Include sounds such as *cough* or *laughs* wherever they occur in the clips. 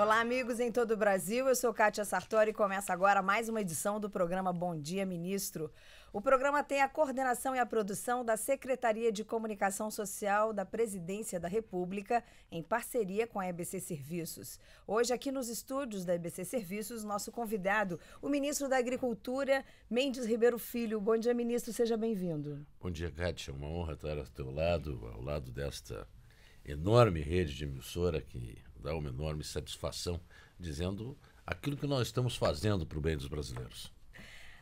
Olá, amigos em todo o Brasil. Eu sou Kátia Sartori e começa agora mais uma edição do programa Bom Dia Ministro. O programa tem a coordenação e a produção da Secretaria de Comunicação Social da Presidência da República, em parceria com a EBC Serviços. Hoje, aqui nos estúdios da EBC Serviços, nosso convidado, o ministro da Agricultura, Mendes Ribeiro Filho. Bom dia, ministro. Seja bem-vindo. Bom dia, Kátia. Uma honra estar ao teu lado, ao lado desta enorme rede de emissora que dá uma enorme satisfação, dizendo aquilo que nós estamos fazendo para o bem dos brasileiros.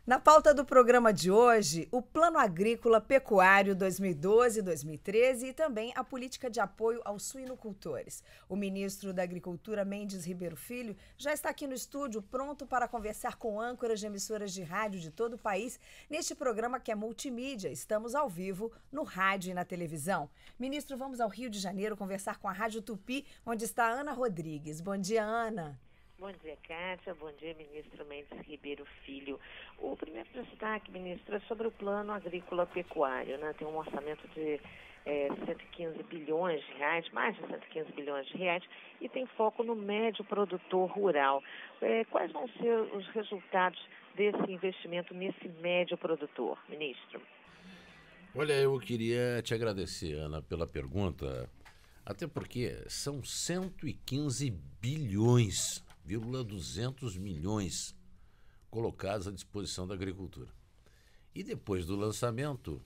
Na pauta do programa de hoje, o Plano Agrícola Pecuário 2012-2013 e também a política de apoio aos suinocultores. O ministro da Agricultura, Mendes Ribeiro Filho, já está aqui no estúdio pronto para conversar com âncoras de emissoras de rádio de todo o país neste programa que é multimídia. Estamos ao vivo no rádio e na televisão. Ministro, vamos ao Rio de Janeiro conversar com a Rádio Tupi, onde está Ana Rodrigues. Bom dia, Ana. Bom dia, Kátia. Bom dia, ministro Mendes Ribeiro Filho. O primeiro destaque, ministro, é sobre o plano agrícola pecuário. Né? Tem um orçamento de é, 115 bilhões de reais, mais de 115 bilhões de reais, e tem foco no médio produtor rural. É, quais vão ser os resultados desse investimento nesse médio produtor, ministro? Olha, eu queria te agradecer, Ana, pela pergunta. Até porque são 115 bilhões 200 milhões colocados à disposição da agricultura. E depois do lançamento,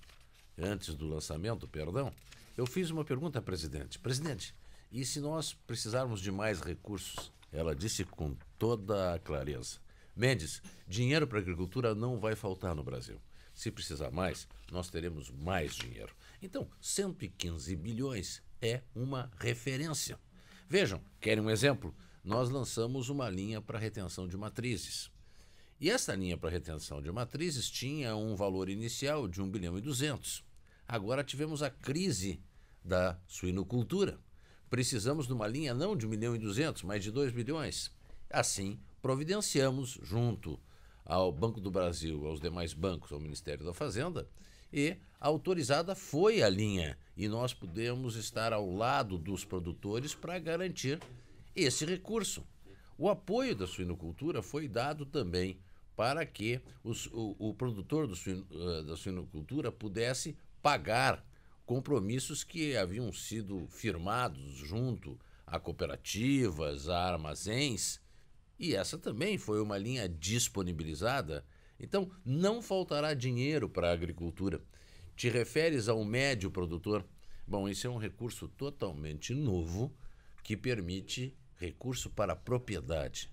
antes do lançamento, perdão, eu fiz uma pergunta à presidente. Presidente, e se nós precisarmos de mais recursos? Ela disse com toda a clareza. Mendes, dinheiro para a agricultura não vai faltar no Brasil. Se precisar mais, nós teremos mais dinheiro. Então, 115 bilhões é uma referência. Vejam, querem um exemplo? nós lançamos uma linha para retenção de matrizes. E essa linha para retenção de matrizes tinha um valor inicial de 1 bilhão e 200. Agora tivemos a crise da suinocultura. Precisamos de uma linha não de 1 milhão e 200, mas de 2 bilhões. Assim, providenciamos junto ao Banco do Brasil, aos demais bancos, ao Ministério da Fazenda, e autorizada foi a linha. E nós pudemos estar ao lado dos produtores para garantir esse recurso. O apoio da suinocultura foi dado também para que os, o, o, produtor suino, eh, da suinocultura pudesse pagar compromissos que haviam sido firmados junto a cooperativas, a armazéns, e essa também foi uma linha disponibilizada. Então, não faltará dinheiro para a agricultura. Te referes ao médio produtor? Bom, esse é um recurso totalmente novo que permite recurso para a propriedade.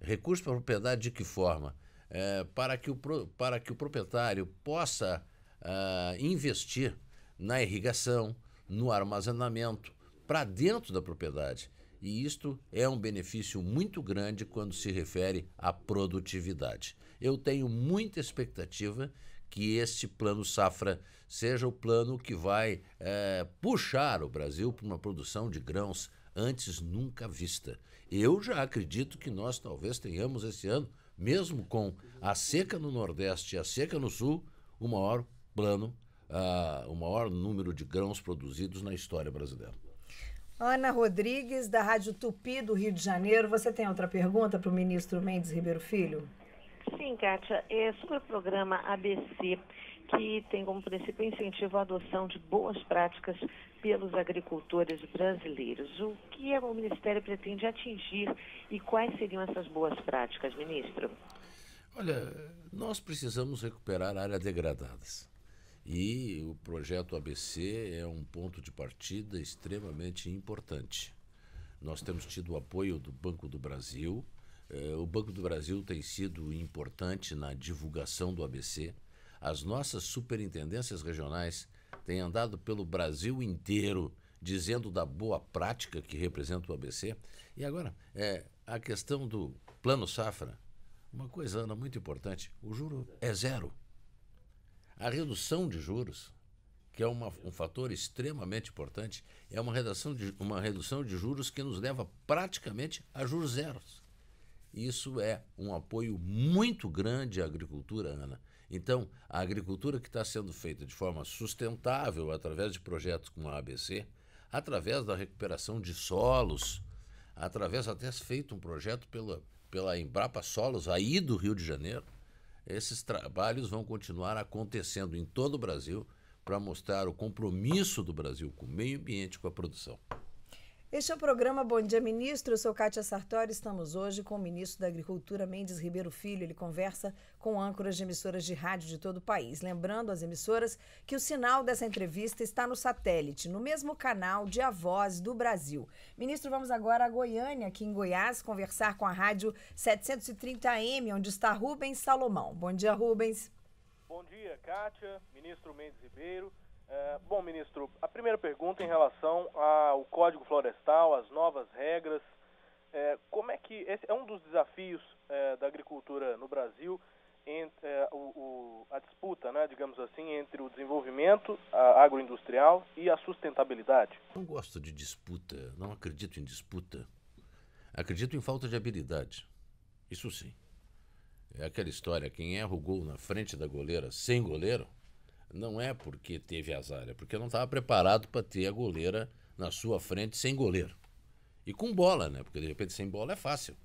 Recurso para a propriedade de que forma? É, para, que o, para que o proprietário possa uh, investir na irrigação, no armazenamento, para dentro da propriedade. E isto é um benefício muito grande quando se refere à produtividade. Eu tenho muita expectativa que este plano safra seja o plano que vai é, puxar o Brasil para uma produção de grãos antes nunca vista. Eu já acredito que nós talvez tenhamos esse ano, mesmo com a seca no Nordeste e a seca no Sul, o maior plano, uh, o maior número de grãos produzidos na história brasileira. Ana Rodrigues, da Rádio Tupi, do Rio de Janeiro. Você tem outra pergunta para o ministro Mendes Ribeiro Filho? Sim, Kátia. É sobre o programa ABC que tem como princípio incentivo a adoção de boas práticas pelos agricultores brasileiros. O é que o Ministério pretende atingir e quais seriam essas boas práticas, ministro? Olha, nós precisamos recuperar áreas degradadas. E o projeto ABC é um ponto de partida extremamente importante. Nós temos tido o apoio do Banco do Brasil. Eh, o Banco do Brasil tem sido importante na divulgação do ABC. As nossas superintendências regionais têm andado pelo Brasil inteiro dizendo da boa prática que representa o ABC. E agora, é, a questão do plano safra. Uma coisa, Ana, muito importante: o juro é zero. A redução de juros, que é uma, um fator extremamente importante, é uma, redação de, uma redução de juros que nos leva praticamente a juros zeros. Isso é um apoio muito grande à agricultura, Ana, então, a agricultura que está sendo feita de forma sustentável através de projetos como a ABC, através da recuperação de solos, através até feito um projeto pela, pela Embrapa Solos, aí do Rio de Janeiro, esses trabalhos vão continuar acontecendo em todo o Brasil para mostrar o compromisso do Brasil com o meio ambiente, com a produção. Este é o programa Bom Dia Ministro. Eu sou Kátia Sartori. Estamos hoje com o ministro da Agricultura, Mendes Ribeiro Filho. Ele conversa com âncoras de emissoras de rádio de todo o país. Lembrando às emissoras que o sinal dessa entrevista está no satélite, no mesmo canal de A Voz do Brasil. Ministro, vamos agora a Goiânia, aqui em Goiás, conversar com a rádio 730 AM, onde está Rubens Salomão. Bom dia, Rubens. Bom dia, Kátia, ministro Mendes Ribeiro. É, bom, ministro, a primeira pergunta em relação ao Código Florestal, as novas regras, é, como é que esse é um dos desafios é, da agricultura no Brasil, entre, é, o, o, a disputa, né, digamos assim, entre o desenvolvimento agroindustrial e a sustentabilidade? Não gosto de disputa, não acredito em disputa. Acredito em falta de habilidade. Isso sim. É aquela história, quem erra o gol na frente da goleira sem goleiro, não é porque teve azar, é porque não estava preparado para ter a goleira na sua frente sem goleiro. E com bola, né? Porque de repente sem bola é fácil.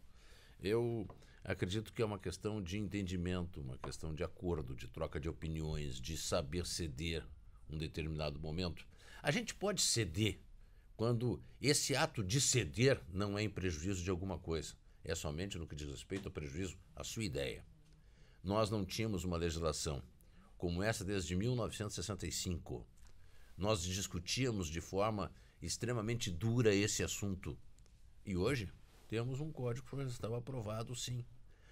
Eu acredito que é uma questão de entendimento, uma questão de acordo, de troca de opiniões, de saber ceder um determinado momento. A gente pode ceder quando esse ato de ceder não é em prejuízo de alguma coisa. É somente no que diz respeito ao prejuízo à sua ideia. Nós não tínhamos uma legislação como essa desde 1965. Nós discutíamos de forma extremamente dura esse assunto. E hoje temos um código que estava aprovado, sim.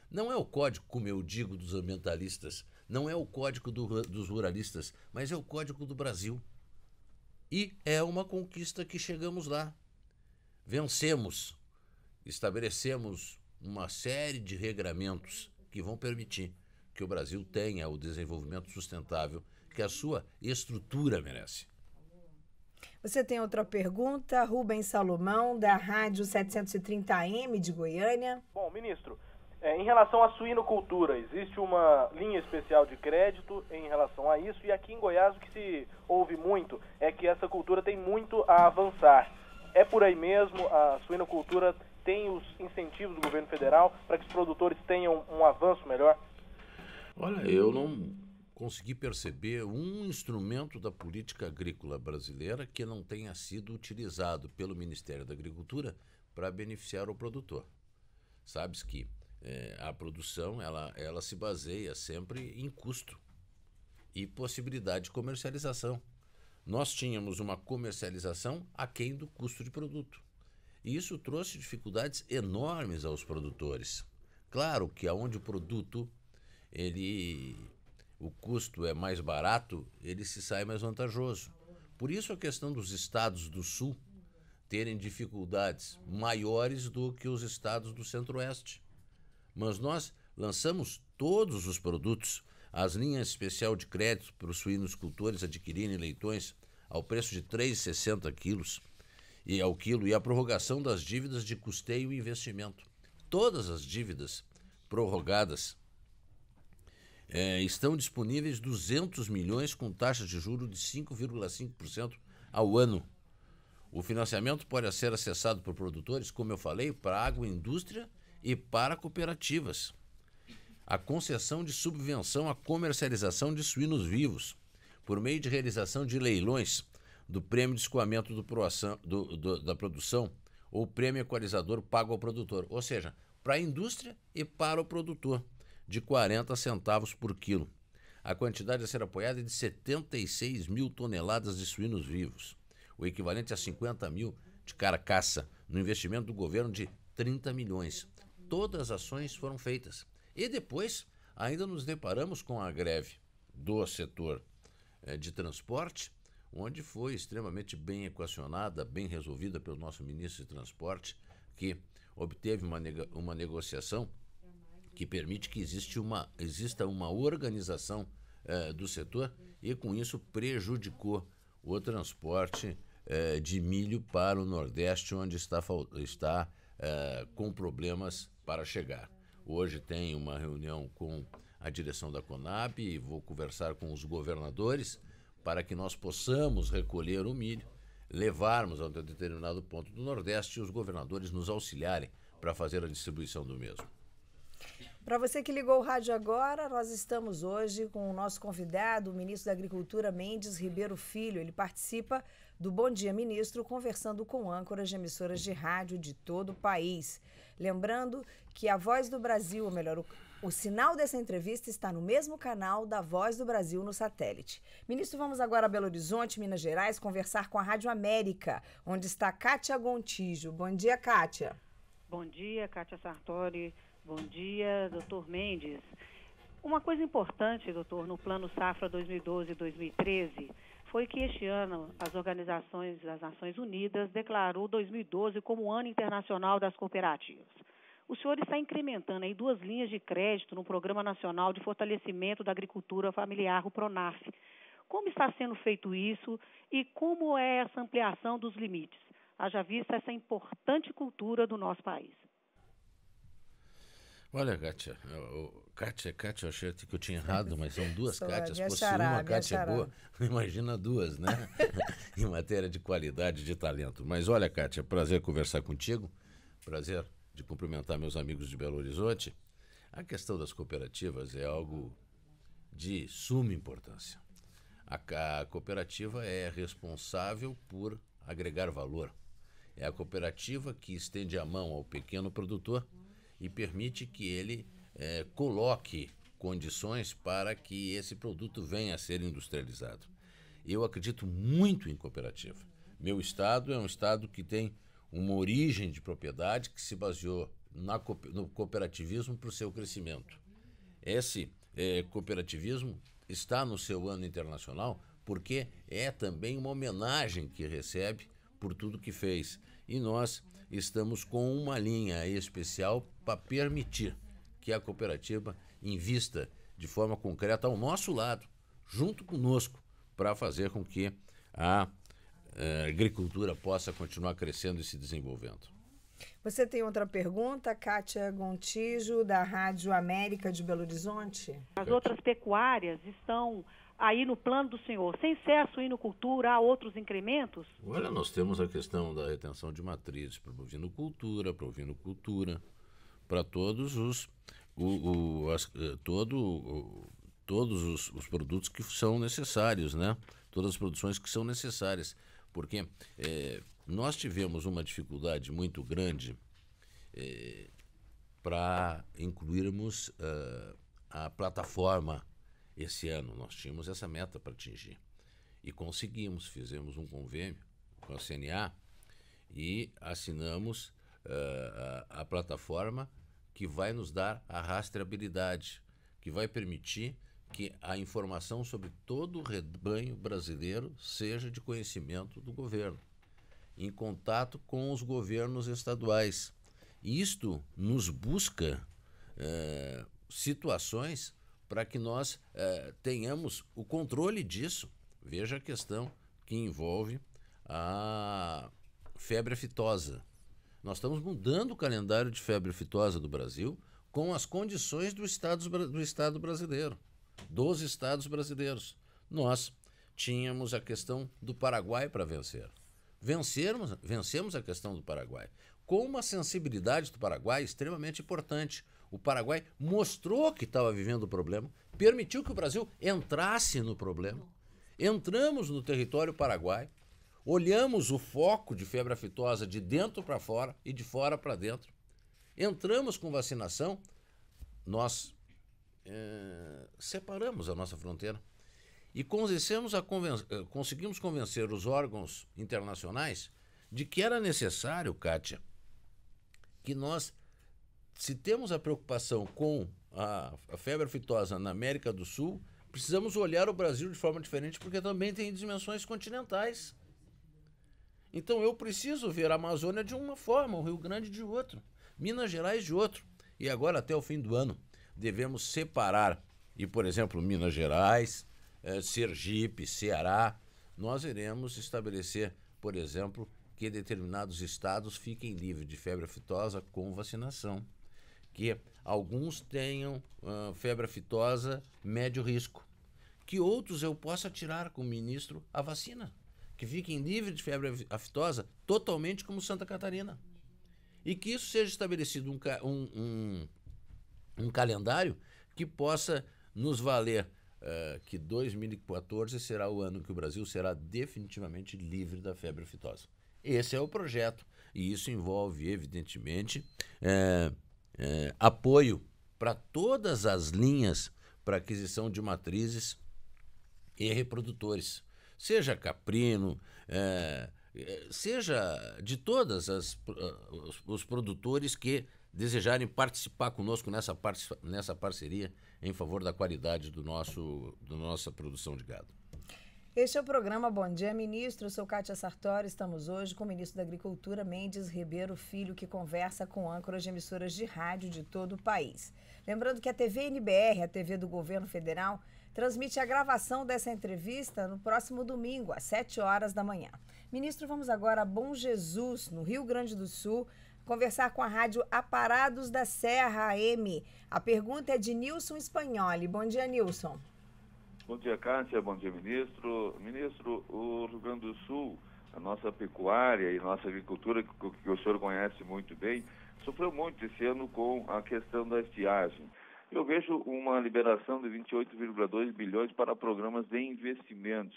Não é o código, como eu digo, dos ambientalistas, não é o código do, dos ruralistas, mas é o código do Brasil. E é uma conquista que chegamos lá. Vencemos, estabelecemos uma série de regramentos que vão permitir que o Brasil tenha o desenvolvimento sustentável que a sua estrutura merece. Você tem outra pergunta, Rubens Salomão, da Rádio 730M de Goiânia. Bom, ministro, é, em relação à suinocultura, existe uma linha especial de crédito em relação a isso, e aqui em Goiás o que se ouve muito é que essa cultura tem muito a avançar. É por aí mesmo, a suinocultura tem os incentivos do governo federal para que os produtores tenham um avanço melhor? Olha, eu não consegui perceber um instrumento da política agrícola brasileira que não tenha sido utilizado pelo Ministério da Agricultura para beneficiar o produtor. Sabes que é, a produção ela, ela se baseia sempre em custo e possibilidade de comercialização. Nós tínhamos uma comercialização aquém do custo de produto. E isso trouxe dificuldades enormes aos produtores. Claro que aonde o produto ele o custo é mais barato, ele se sai mais vantajoso. Por isso a questão dos estados do sul terem dificuldades maiores do que os estados do centro-oeste. Mas nós lançamos todos os produtos, as linhas especial de crédito para os cultores adquirirem leitões ao preço de 3,60 quilos e ao quilo e a prorrogação das dívidas de custeio e investimento. Todas as dívidas prorrogadas é, estão disponíveis 200 milhões com taxa de juro de 5,5% ao ano. O financiamento pode ser acessado por produtores, como eu falei, para agroindústria e para cooperativas. A concessão de subvenção à comercialização de suínos vivos, por meio de realização de leilões do prêmio de escoamento do do, do, da produção ou prêmio equalizador pago ao produtor, ou seja, para a indústria e para o produtor de 40 centavos por quilo. A quantidade a ser apoiada é de 76 mil toneladas de suínos vivos, o equivalente a 50 mil de carcaça, no investimento do governo de 30 milhões. Todas as ações foram feitas. E depois, ainda nos deparamos com a greve do setor eh, de transporte, onde foi extremamente bem equacionada, bem resolvida pelo nosso ministro de Transporte, que obteve uma, uma negociação que permite que existe uma, exista uma organização é, do setor e, com isso, prejudicou o transporte é, de milho para o Nordeste, onde está, está é, com problemas para chegar. Hoje tem uma reunião com a direção da Conab e vou conversar com os governadores para que nós possamos recolher o milho, levarmos a um determinado ponto do Nordeste e os governadores nos auxiliarem para fazer a distribuição do mesmo. Para você que ligou o rádio agora, nós estamos hoje com o nosso convidado, o ministro da Agricultura Mendes Ribeiro Filho. Ele participa do Bom Dia Ministro, conversando com âncoras de emissoras de rádio de todo o país. Lembrando que a Voz do Brasil, ou melhor, o, o sinal dessa entrevista está no mesmo canal da Voz do Brasil no satélite. Ministro, vamos agora a Belo Horizonte, Minas Gerais, conversar com a Rádio América, onde está Kátia Gontijo. Bom dia, Kátia. Bom dia, Kátia Sartori. Bom dia, doutor Mendes. Uma coisa importante, doutor, no Plano Safra 2012-2013 foi que este ano as organizações das Nações Unidas declarou 2012 como o ano internacional das cooperativas. O senhor está incrementando aí duas linhas de crédito no Programa Nacional de Fortalecimento da Agricultura Familiar, o PRONAF. Como está sendo feito isso e como é essa ampliação dos limites? Haja vista essa importante cultura do nosso país. Olha, Kátia, é, Kátia, Kátia, eu achei que eu tinha errado, mas são duas Sou, Kátias. Possui xará, uma Kátia é boa, *laughs* imagina duas, né? *laughs* em matéria de qualidade de talento. Mas olha, Kátia, prazer conversar contigo, prazer de cumprimentar meus amigos de Belo Horizonte. A questão das cooperativas é algo de suma importância. A, a cooperativa é responsável por agregar valor. É a cooperativa que estende a mão ao pequeno produtor e permite que ele é, coloque condições para que esse produto venha a ser industrializado. Eu acredito muito em cooperativa. Meu estado é um estado que tem uma origem de propriedade que se baseou na, no cooperativismo para o seu crescimento. Esse é, cooperativismo está no seu ano internacional porque é também uma homenagem que recebe por tudo que fez. E nós estamos com uma linha especial para permitir que a cooperativa invista de forma concreta ao nosso lado, junto conosco, para fazer com que a, eh, agricultura possa continuar crescendo e se desenvolvendo. Você tem outra pergunta, Kátia Gontijo, da Rádio América de Belo Horizonte? As outras pecuárias estão aí no plano do senhor? Sem cesso a cultura há outros incrementos? Olha, nós temos a questão da retenção de matrizes para bovinocultura, para ovinocultura, para todos os, o, o, as, eh, todo, o, todos os, os, produtos que são necessários, né? Todas as produções que são necessárias, porque é, nós tivemos uma dificuldade muito grande é, para incluirmos uh, a plataforma esse ano. Nós tínhamos essa meta para atingir. E conseguimos, fizemos um convênio com a CNA e assinamos uh, a, a plataforma que vai nos dar a rastreabilidade, que vai permitir que a informação sobre todo o rebanho brasileiro seja de conhecimento do governo, em contato com os governos estaduais. Isto nos busca eh, situações para que nós eh, tenhamos o controle disso. Veja a questão que envolve a febre aftosa. Nós estamos mudando o calendário de febre aftosa do Brasil com as condições do Estado, do estado brasileiro, dos Estados brasileiros. Nós tínhamos a questão do Paraguai para vencer. Vencermos, vencemos a questão do Paraguai, com uma sensibilidade do Paraguai extremamente importante, o Paraguai mostrou que estava vivendo o problema, permitiu que o Brasil entrasse no problema. Entramos no território paraguai, olhamos o foco de febre aftosa de dentro para fora e de fora para dentro. Entramos com vacinação, nós é, separamos a nossa fronteira e conseguimos, conven eh, conseguimos convencer os órgãos internacionais de que era necessário, Kátia, que nós se temos a preocupação com a, a febre aftosa na América do Sul, precisamos olhar o Brasil de forma diferente, porque também tem dimensões continentais. Então eu preciso ver a Amazônia de uma forma, o Rio Grande de outro, Minas Gerais de outro. E agora, até o fim do ano, devemos separar. E, por exemplo, Minas Gerais, eh, Sergipe, Ceará, nós iremos estabelecer, por exemplo, que determinados estados fiquem livres de febre aftosa com vacinação que alguns tenham uh, febre aftosa médio risco, que outros eu possa tirar com o ministro a vacina, que fiquem livres de febre aftosa totalmente como Santa Catarina. E que isso seja estabelecido um, um, um, um calendário que possa nos valer uh, que 2014 será o ano que o Brasil será definitivamente livre da febre aftosa. Esse é o projeto. E isso envolve, evidentemente, é, é, apoio para todas as linhas para aquisição de matrizes e reprodutores, seja caprino, é, é, seja de todas as os, os produtores que desejarem participar conosco nessa, par nessa parceria em favor da qualidade do nosso, da nossa produção de gado. Este é o programa Bom Dia Ministro. Eu sou Kátia Sartori. Estamos hoje com o ministro da Agricultura, Mendes Ribeiro Filho, que conversa com âncoras de emissoras de rádio de todo o país. Lembrando que a TV NBR, a TV do governo federal, transmite a gravação dessa entrevista no próximo domingo, às 7 horas da manhã. Ministro, vamos agora a Bom Jesus, no Rio Grande do Sul, conversar com a rádio Aparados da Serra AM. A pergunta é de Nilson Espanholi. Bom dia, Nilson. Bom dia, Cássia. Bom dia, ministro. Ministro, o Rio Grande do Sul, a nossa pecuária e nossa agricultura, que, que o senhor conhece muito bem, sofreu muito esse ano com a questão da estiagem. Eu vejo uma liberação de 28,2 bilhões para programas de investimentos.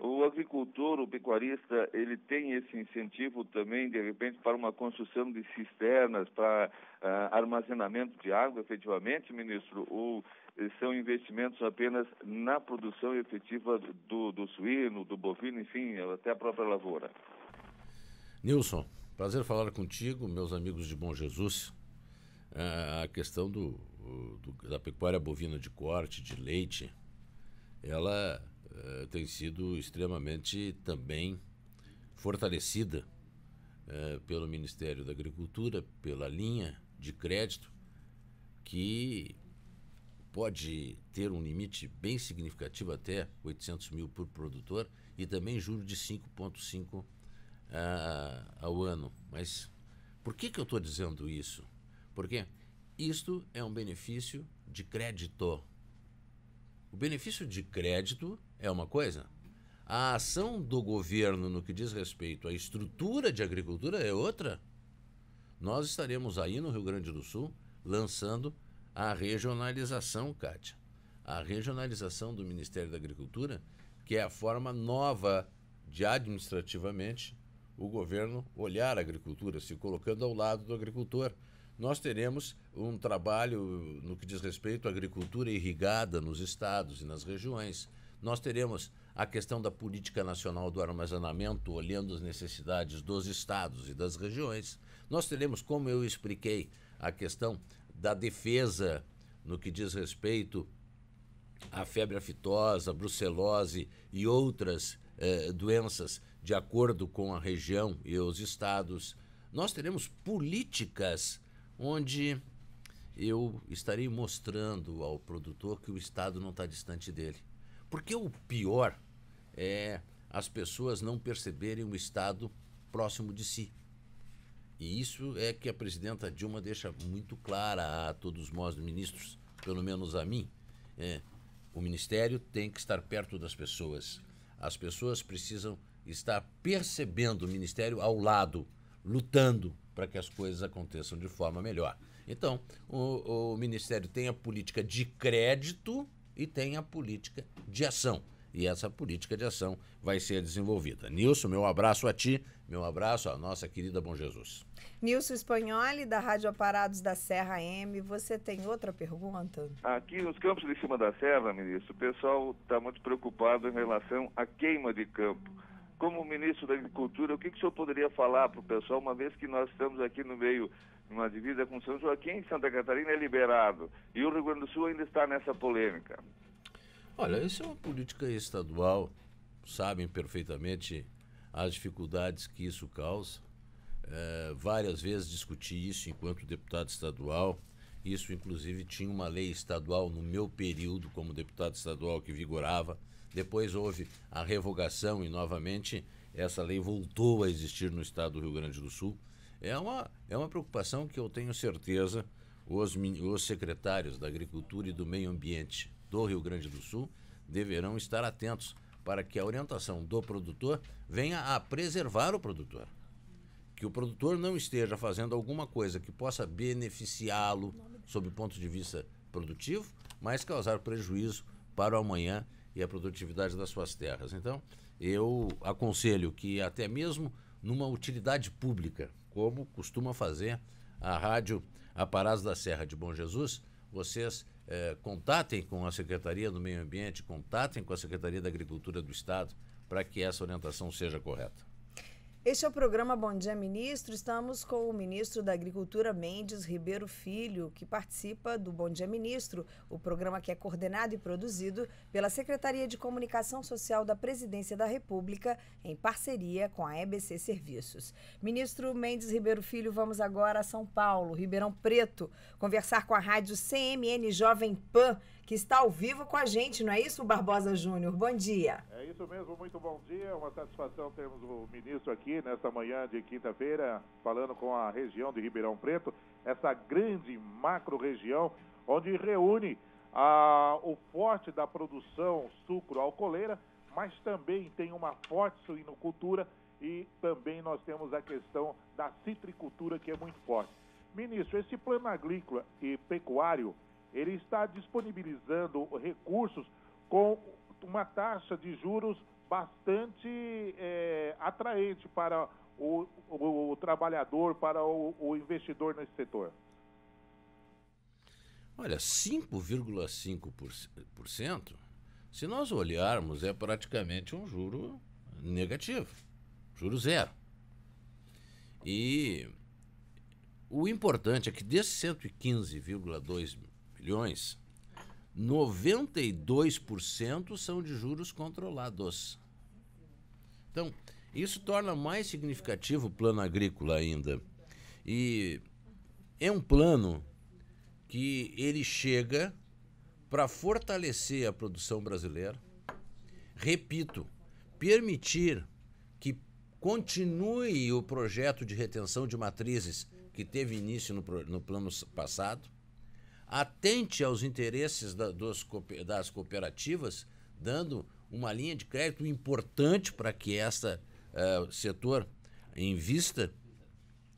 O agricultor, o pecuarista, ele tem esse incentivo também, de repente, para uma construção de cisternas, para Uh, armazenamento de água, efetivamente, ministro, ou eh, são investimentos apenas na produção efetiva do, do suíno, do bovino, enfim, até a própria lavoura? Nilson, prazer falar contigo, meus amigos de Bom Jesus. Uh, a questão do, do, da pecuária bovina de corte, de leite, ela uh, tem sido extremamente também fortalecida eh, pelo Ministério da Agricultura, pela linha de crédito que pode ter um limite bem significativo, até 800 mil por produtor, e também juro de 5,5 ah, ao ano. Mas por que, que eu estou dizendo isso? Porque isto é um benefício de crédito. O benefício de crédito é uma coisa, a ação do governo no que diz respeito à estrutura de agricultura é outra nós estaremos aí no Rio Grande do Sul lançando a regionalização, Kátia. A regionalização do Ministério da Agricultura, que é a forma nova de administrativamente o governo olhar a agricultura, se colocando ao lado do agricultor. Nós teremos um trabalho no que diz respeito à agricultura irrigada nos estados e nas regiões. Nós teremos a questão da política nacional do armazenamento, olhando as necessidades dos estados e das regiões. Nós teremos, como eu expliquei, a questão da defesa no que diz respeito à febre aftosa, brucelose e outras eh, doenças de acordo com a região e os estados. Nós teremos políticas onde eu estarei mostrando ao produtor que o Estado não está distante dele. Porque o pior é as pessoas não perceberem o Estado próximo de si. E isso é que a presidenta Dilma deixa muito clara a todos nós ministros, pelo menos a mim. É, o ministério tem que estar perto das pessoas. As pessoas precisam estar percebendo o ministério ao lado, lutando para que as coisas aconteçam de forma melhor. Então, o, o ministério tem a política de crédito e tem a política de ação e essa política de ação vai ser desenvolvida. Nilson, meu abraço a ti, meu abraço à nossa querida Bom Jesus. Nilson Espanholi, da Rádio Aparados da Serra M, você tem outra pergunta? Aqui nos campos de cima da serra, ministro, o pessoal está muito preocupado em relação à queima de campo. Como ministro da Agricultura, o que, que o senhor poderia falar para o pessoal, uma vez que nós estamos aqui no meio uma divisa com São Joaquim, Santa Catarina é liberado. E o Rio Grande do Sul ainda está nessa polêmica. Olha, isso é uma política estadual, sabem perfeitamente as dificuldades que isso causa. É, várias vezes discuti isso enquanto deputado estadual. Isso, inclusive, tinha uma lei estadual no meu período como deputado estadual que vigorava. Depois houve a revogação e, novamente, essa lei voltou a existir no estado do Rio Grande do Sul. É uma, é uma preocupação que eu tenho certeza os, os secretários da Agricultura e do Meio Ambiente do Rio Grande do Sul deverão estar atentos para que a orientação do produtor venha a preservar o produtor. Que o produtor não esteja fazendo alguma coisa que possa beneficiá-lo sob o ponto de vista produtivo, mas causar prejuízo para o amanhã e a produtividade das suas terras. Então, eu aconselho que até mesmo numa utilidade pública, como costuma fazer a rádio Aparaz da Serra de Bom Jesus, vocês é, contatem com a Secretaria do Meio Ambiente, contatem com a Secretaria da Agricultura do Estado para que essa orientação seja correta. Este é o programa Bom Dia Ministro. Estamos com o ministro da Agricultura Mendes Ribeiro Filho, que participa do Bom Dia Ministro, o programa que é coordenado e produzido pela Secretaria de Comunicação Social da Presidência da República, em parceria com a EBC Serviços. Ministro Mendes Ribeiro Filho, vamos agora a São Paulo, Ribeirão Preto, conversar com a rádio CMN Jovem Pan que está ao vivo com a gente, não é isso, Barbosa Júnior? Bom dia. É isso mesmo, muito bom dia. Uma satisfação termos o ministro aqui nesta manhã de quinta-feira, falando com a região de Ribeirão Preto, essa grande macro-região onde reúne ah, o forte da produção sucro-alcooleira, mas também tem uma forte suinocultura e também nós temos a questão da citricultura que é muito forte. Ministro, esse plano agrícola e pecuário ele está disponibilizando recursos com uma taxa de juros bastante é, atraente para o, o, o, trabalhador, para o, o investidor nesse setor. Olha, 5,5%, se nós olharmos, é praticamente um juro negativo, juro zero. E o importante é que desses 115,2 milhões, 92% são de juros controlados. Então, isso torna mais significativo o plano agrícola ainda. E é um plano que ele chega para fortalecer a produção brasileira. Repito, permitir que continue o projeto de retenção de matrizes que teve início no, no plano passado atente aos interesses da, dos, das cooperativas, dando uma linha de crédito importante para que este uh, setor invista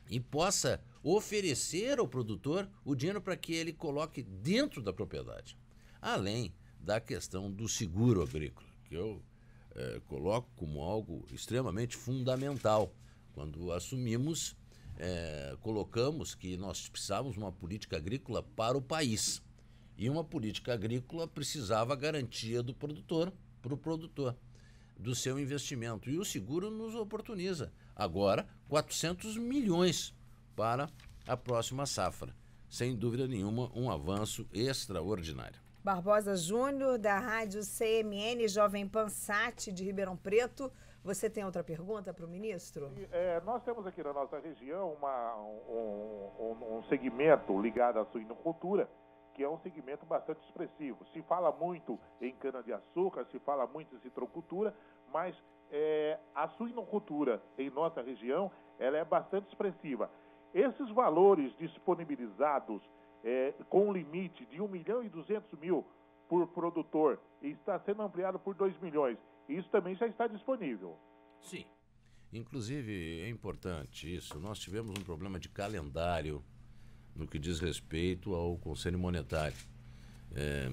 e possa oferecer ao produtor o dinheiro para que ele coloque dentro da propriedade. Além da questão do seguro agrícola, que eu eh, coloco como algo extremamente fundamental quando assumimos é, colocamos que nós precisávamos uma política agrícola para o país. E uma política agrícola precisava a garantia do produtor, para o produtor, do seu investimento. E o seguro nos oportuniza. Agora, 400 milhões para a próxima safra. Sem dúvida nenhuma, um avanço extraordinário. Barbosa Júnior, da Rádio CMN Jovem Pan Sat de Ribeirão Preto. Você tem outra pergunta para o ministro? É, nós temos aqui na nossa região uma, um, um, um segmento ligado à suinocultura, que é um segmento bastante expressivo. Se fala muito em cana-de-açúcar, se fala muito em citrocultura, mas é, a suinocultura em nossa região ela é bastante expressiva. Esses valores disponibilizados é, com limite de 1 milhão e 200 mil por produtor está sendo ampliado por 2 milhões. Isso também já está disponível. Sim. Inclusive, é importante isso. Nós tivemos um problema de calendário no que diz respeito ao Conselho Monetário. É,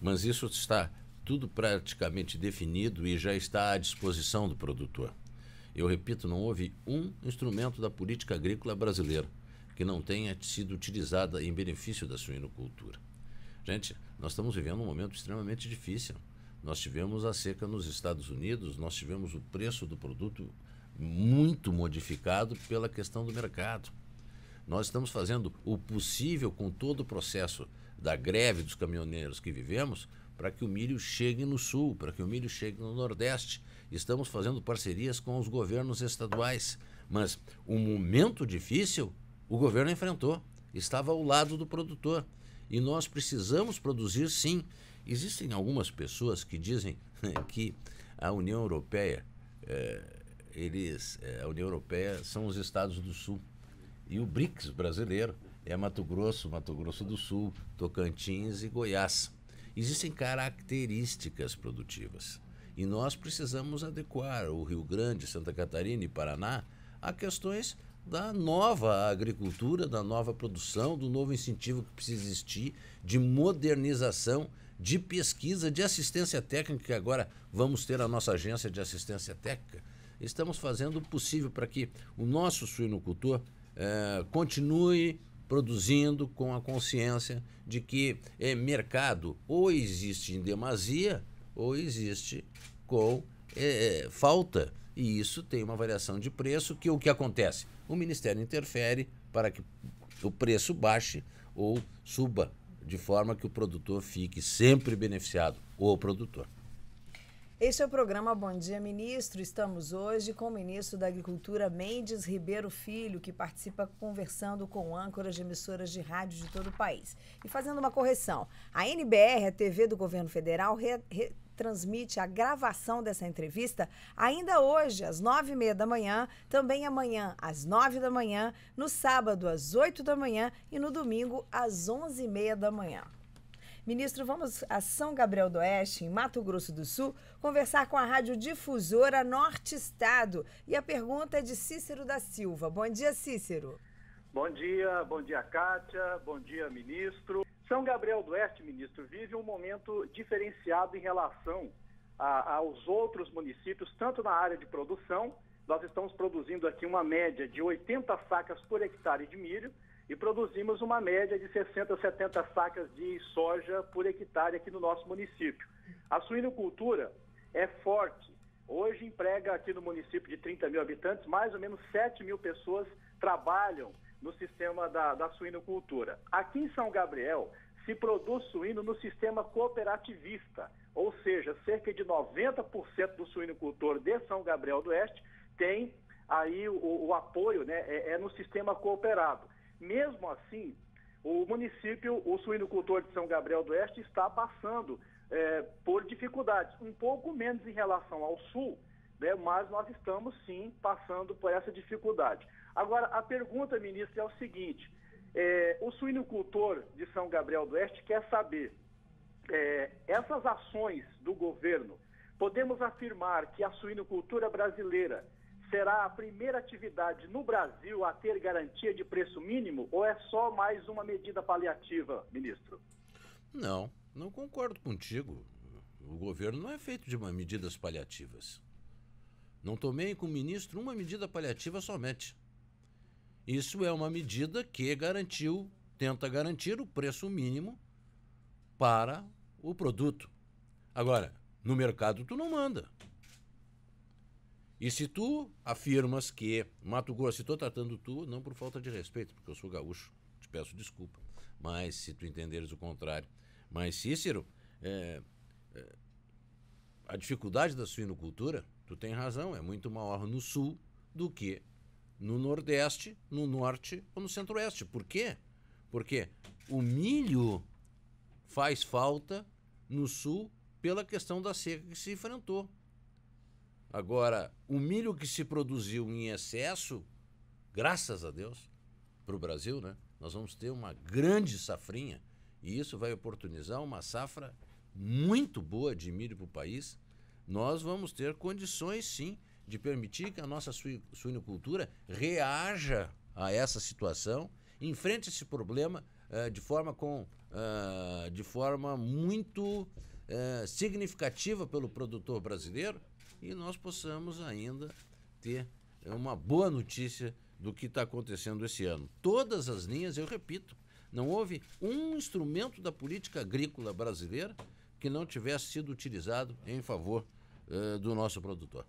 mas isso está tudo praticamente definido e já está à disposição do produtor. Eu repito, não houve um instrumento da política agrícola brasileira que não tenha sido utilizada em benefício da suinocultura. Gente, nós estamos vivendo um momento extremamente difícil. Nós tivemos a seca nos Estados Unidos, nós tivemos o preço do produto muito modificado pela questão do mercado. Nós estamos fazendo o possível com todo o processo da greve dos caminhoneiros que vivemos para que o milho chegue no sul, para que o milho chegue no nordeste. Estamos fazendo parcerias com os governos estaduais, mas um momento difícil o governo enfrentou, estava ao lado do produtor e nós precisamos produzir sim Existem algumas pessoas que dizem né, que a União Europeia, é, eles, é, a União Europeia são os estados do Sul e o BRICS brasileiro é Mato Grosso, Mato Grosso do Sul, Tocantins e Goiás. Existem características produtivas e nós precisamos adequar o Rio Grande, Santa Catarina e Paraná a questões da nova agricultura, da nova produção, do novo incentivo que precisa existir de modernização de pesquisa, de assistência técnica, que agora vamos ter a nossa agência de assistência técnica, estamos fazendo o possível para que o nosso suinocultor eh, continue produzindo com a consciência de que é mercado ou existe em demasia ou existe com eh, falta. E isso tem uma variação de preço que o que acontece? O Ministério interfere para que o preço baixe ou suba de forma que o produtor fique sempre beneficiado, ou o produtor. Este é o programa Bom Dia Ministro. Estamos hoje com o ministro da Agricultura Mendes Ribeiro Filho, que participa conversando com âncoras de emissoras de rádio de todo o país. E fazendo uma correção, a NBR, a TV do governo federal, re, re, transmite a gravação dessa entrevista ainda hoje, às nove e meia da manhã, também amanhã, às nove da manhã, no sábado, às oito da manhã e no domingo, às onze e meia da manhã. Ministro, vamos a São Gabriel do Oeste, em Mato Grosso do Sul, conversar com a rádio difusora Norte Estado. E a pergunta é de Cícero da Silva. Bom dia, Cícero. Bom dia, bom dia, Kátia. Bom dia, ministro. São Gabriel do Oeste, ministro, vive um momento diferenciado em relação a, aos outros municípios, tanto na área de produção, nós estamos produzindo aqui uma média de 80 sacas por hectare de milho e produzimos uma média de 60, 70 sacas de soja por hectare aqui no nosso município. A suinocultura é forte. Hoje emprega aqui no município de 30 mil habitantes, mais ou menos 7 mil pessoas trabalham no sistema da, da suinocultura. Aqui em São Gabriel, se produz suíno no sistema cooperativista, ou seja, cerca de 90% do suinocultor de São Gabriel do Oeste tem aí o, o apoio né, é, é, no sistema cooperado. Mesmo assim, o município, o suinocultor de São Gabriel do Oeste está passando é, por dificuldades, um pouco menos em relação ao sul, né, mas nós estamos sim passando por essa dificuldade. Agora, a pergunta, ministro, é o seguinte: é, o suinocultor de São Gabriel do Oeste quer saber, é, essas ações do governo, podemos afirmar que a suinocultura brasileira será a primeira atividade no Brasil a ter garantia de preço mínimo ou é só mais uma medida paliativa, ministro? Não, não concordo contigo. O governo não é feito de medidas paliativas. Não tomei com o ministro uma medida paliativa somente. Isso é uma medida que garantiu, tenta garantir o preço mínimo para o produto. Agora, no mercado tu não manda. E se tu afirmas que Mato Grosso, estou tratando tu, não por falta de respeito, porque eu sou gaúcho, te peço desculpa, mas se tu entenderes o contrário. Mas Cícero, é, é, a dificuldade da suinocultura, tu tem razão, é muito maior no sul do que no Nordeste, no Norte ou no Centro-Oeste. Por quê? Porque o milho faz falta no Sul pela questão da seca que se enfrentou. Agora, o milho que se produziu em excesso, graças a Deus, para o Brasil, né? Nós vamos ter uma grande safrinha e isso vai oportunizar uma safra muito boa de milho para o país. Nós vamos ter condições, sim, de permitir que a nossa suinocultura reaja a essa situação, enfrente esse problema uh, de, forma com, uh, de forma muito uh, significativa pelo produtor brasileiro e nós possamos ainda ter uma boa notícia do que está acontecendo esse ano. Todas as linhas, eu repito, não houve um instrumento da política agrícola brasileira que não tivesse sido utilizado em favor do nosso produtor.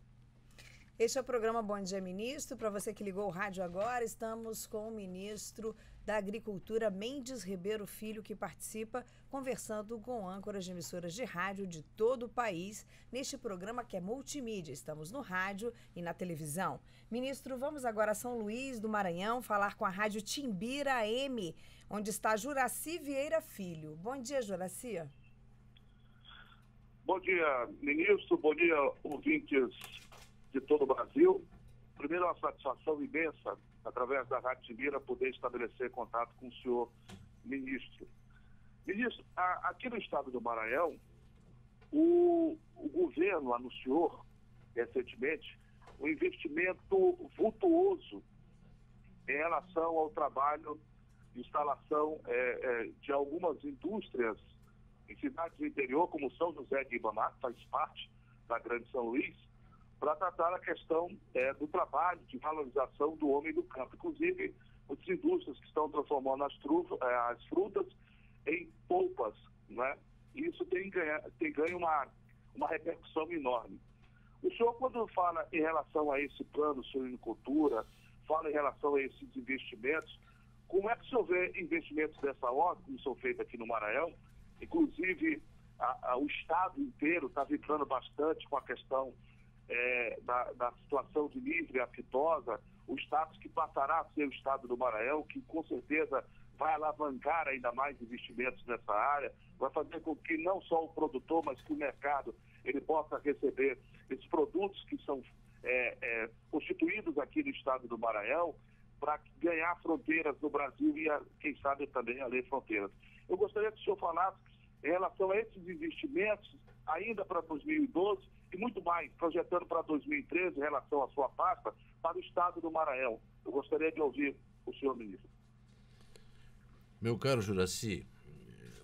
Este é o programa Bom Dia Ministro. Para você que ligou o rádio agora, estamos com o ministro da Agricultura, Mendes Ribeiro Filho, que participa conversando com âncoras de emissoras de rádio de todo o país neste programa que é multimídia. Estamos no rádio e na televisão. Ministro, vamos agora a São Luís do Maranhão falar com a rádio Timbira M, onde está Juraci Vieira Filho. Bom dia, Juraci. Bom dia, ministro. Bom dia, ouvintes de todo o Brasil. Primeiro, é uma satisfação imensa, através da Rádio Timira, poder estabelecer contato com o senhor ministro. Ministro, a, aqui no estado do Maranhão, o, o governo anunciou recentemente um investimento vultuoso em relação ao trabalho de instalação é, é, de algumas indústrias em cidades do interior, como São José de Ibamá, que faz parte da Grande São Luís, para tratar a questão é, do trabalho, de valorização do homem do campo. Inclusive, as indústrias que estão transformando as, é, as frutas em polpas, né? Isso tem ganho, tem ganho uma, uma repercussão enorme. O senhor, quando fala em relação a esse plano suinocultura, fala em relação a esses investimentos, como é que o senhor vê investimentos dessa ordem, como são feitos aqui no Maranhão? Inclusive, a, a, o Estado inteiro está vibrando bastante com a questão é, da, da, situação de livre aftosa, o status que passará a ser o estado do Maranhão, que com certeza vai alavancar ainda mais investimentos nessa área, vai fazer com que não só o produtor, mas que o mercado ele possa receber esses produtos que são é, é, constituídos aqui no estado do Maranhão para ganhar fronteiras no Brasil e, quem sabe, também além fronteiras. Eu gostaria que o senhor falasse em relação a esses investimentos, ainda para 2012 e muito mais, projetando para 2013 em relação à sua pasta, para o estado do Maranhão. Eu gostaria de ouvir o senhor ministro. Meu caro Juraci,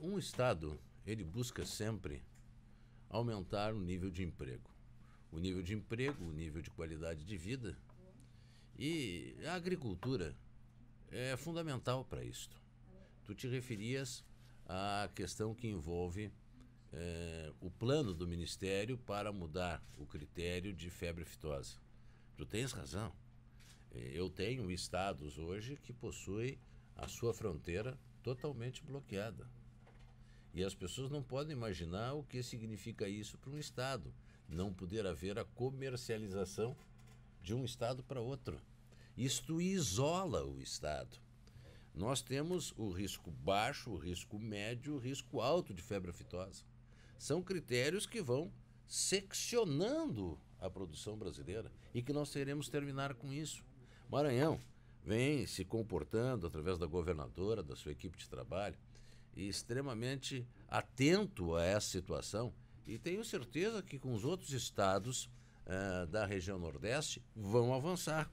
um estado, ele busca sempre aumentar o nível de emprego. O nível de emprego, o nível de qualidade de vida e a agricultura é fundamental para isto. Tu te referias a questão que envolve é, o plano do Ministério para mudar o critério de febre aftosa. Tu tens razão. Eh, eu tenho estados hoje que possuem a sua fronteira totalmente bloqueada. E as pessoas não podem imaginar o que significa isso para um estado, não poder haver a comercialização de um estado para outro. Isto isola o estado. Nós temos o risco baixo, o risco médio, o risco alto de febre aftosa. São critérios que vão seccionando a produção brasileira e que nós teremos terminar com isso. Maranhão vem se comportando através da governadora, da sua equipe de trabalho, e extremamente atento a essa situação. E tenho certeza que com os outros estados uh, da região Nordeste vão avançar.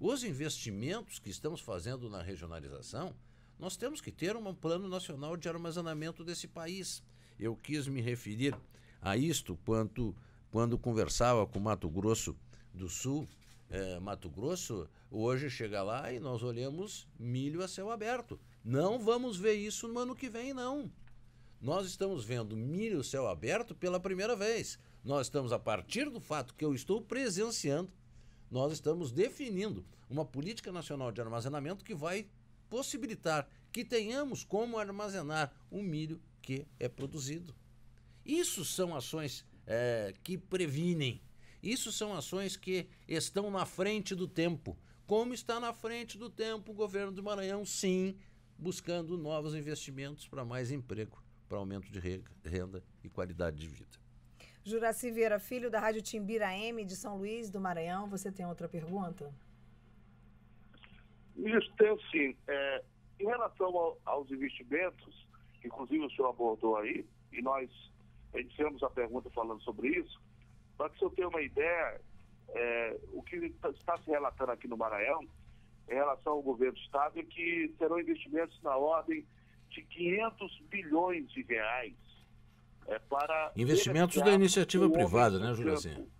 Os investimentos que estamos fazendo na regionalização, nós temos que ter um plano nacional de armazenamento desse país. Eu quis me referir a isto quanto, quando conversava com Mato Grosso do Sul, é, Mato Grosso, hoje chega lá e nós olhamos milho a céu aberto. Não vamos ver isso no ano que vem, não. Nós estamos vendo milho a céu aberto pela primeira vez. Nós estamos, a partir do fato que eu estou presenciando, nós estamos definindo uma política nacional de armazenamento que vai possibilitar que tenhamos como armazenar o milho que é produzido. Isso são ações é, que previnem. Isso são ações que estão na frente do tempo. Como está na frente do tempo o governo do Maranhão, sim, buscando novos investimentos para mais emprego, para aumento de renda e qualidade de vida. Juraci Vieira Filho, da Rádio Timbira M, de São Luís, do Maranhão. Você tem outra pergunta? Isso, tenho sim. É, em relação ao, aos investimentos, inclusive o senhor abordou aí, e nós iniciamos a pergunta falando sobre isso, para que o senhor tenha uma ideia, é, o que tá, está se relatando aqui no Maranhão, em relação ao governo do Estado, é que serão investimentos na ordem de 500 bilhões de reais é para Investimentos da iniciativa privada, né, Juracinho? Assim?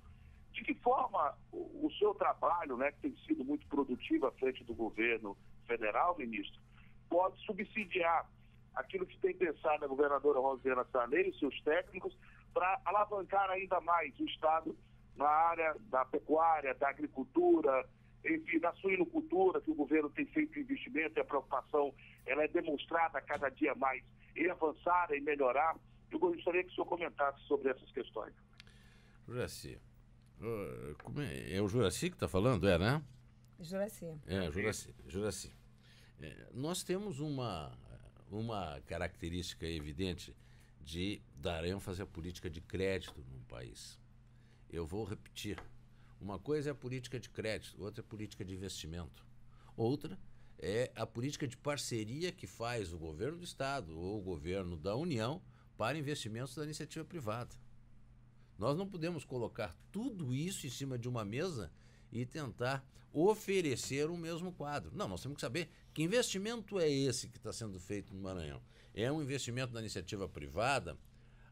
De que forma o seu trabalho, né, que tem sido muito produtivo à frente do governo federal, ministro, pode subsidiar aquilo que tem pensado a governadora Rosiana Sarney e seus técnicos para alavancar ainda mais o Estado na área da pecuária, da agricultura, enfim, da suinocultura, que o governo tem feito investimento e a preocupação ela é demonstrada cada dia mais em avançar, em melhorar eu gostaria que o senhor comentasse sobre essas questões. Juraci, é, é o Juraci que está falando, é, né? Juraci. É, Juraci. Juraci. É, nós temos uma, uma característica evidente de dar ênfase à política de crédito num país. Eu vou repetir. Uma coisa é a política de crédito, outra é a política de investimento. Outra é a política de parceria que faz o governo do Estado ou o governo da União para investimentos da iniciativa privada. Nós não podemos colocar tudo isso em cima de uma mesa e tentar oferecer o mesmo quadro. Não, nós temos que saber que investimento é esse que está sendo feito no Maranhão. É um investimento da iniciativa privada?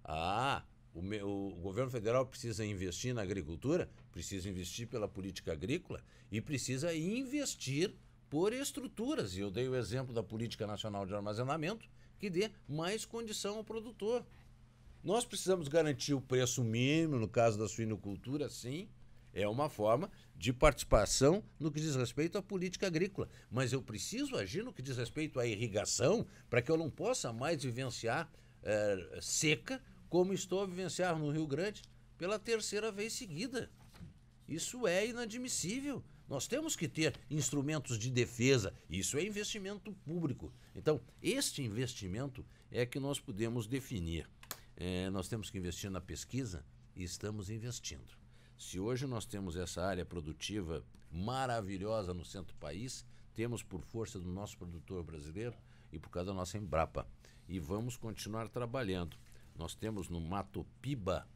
Ah, o, meu, o, governo federal precisa investir na agricultura, precisa investir pela política agrícola e precisa investir por estruturas. E eu dei o exemplo da Política Nacional de Armazenamento, que dê mais condição ao produtor. Nós precisamos garantir o preço mínimo, no caso da suinocultura, sim, é uma forma de participação no que diz respeito à política agrícola. Mas eu preciso agir no que diz respeito à irrigação para que eu não possa mais vivenciar é, seca como estou a vivenciar no Rio Grande pela terceira vez seguida. Isso é inadmissível. Nós temos que ter instrumentos de defesa. Isso é investimento público. Então, este investimento é que nós podemos definir. É, nós temos que investir na pesquisa e estamos investindo. Se hoje nós temos essa área produtiva maravilhosa no centro do país, temos por força do nosso produtor brasileiro e por causa da nossa Embrapa. E vamos continuar trabalhando. Nós temos no Mato Piba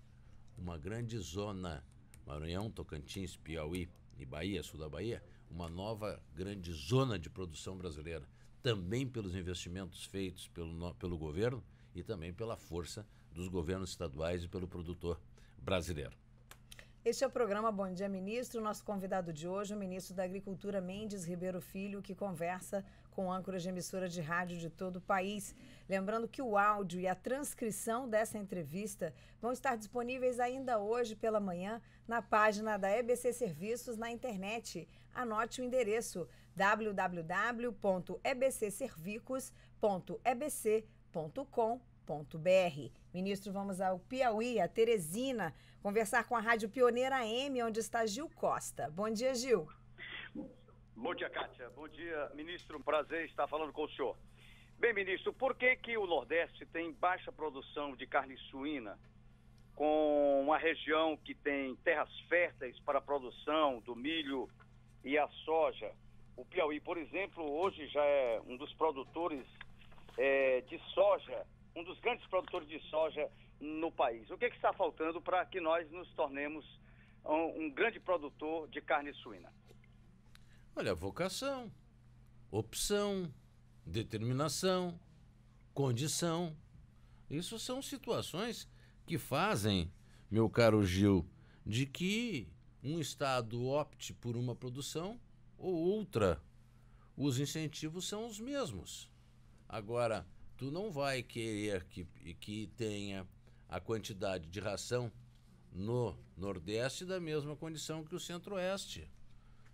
uma grande zona, Maranhão, Tocantins, Piauí, e Bahia, sul da Bahia, uma nova grande zona de produção brasileira, também pelos investimentos feitos pelo, pelo governo e também pela força dos governos estaduais e pelo produtor brasileiro. Este é o programa Bom Dia Ministro. Nosso convidado de hoje, é o ministro da Agricultura Mendes Ribeiro Filho, que conversa com âncoras de emissora de rádio de todo o país. Lembrando que o áudio e a transcrição dessa entrevista vão estar disponíveis ainda hoje pela manhã na página da EBC Serviços na internet. Anote o endereço www.ebcservicos.ebc.com.br Ministro, vamos ao Piauí, a Teresina, conversar com a Rádio Pioneira M, onde está Gil Costa. Bom dia, Gil. Bom dia, Kátia. Bom dia, ministro. Prazer estar falando com o senhor. Bem, ministro, por que, que o Nordeste tem baixa produção de carne suína, com uma região que tem terras férteis para a produção do milho e a soja? O Piauí, por exemplo, hoje já é um dos produtores é, de soja, um dos grandes produtores de soja no país. O que, que está faltando para que nós nos tornemos um, um grande produtor de carne suína? Olha, vocação, opção, determinação, condição. Isso são situações que fazem, meu caro Gil, de que um Estado opte por uma produção ou outra. Os incentivos são os mesmos. Agora, tu não vai querer que, que tenha a quantidade de ração no Nordeste da mesma condição que o Centro-Oeste.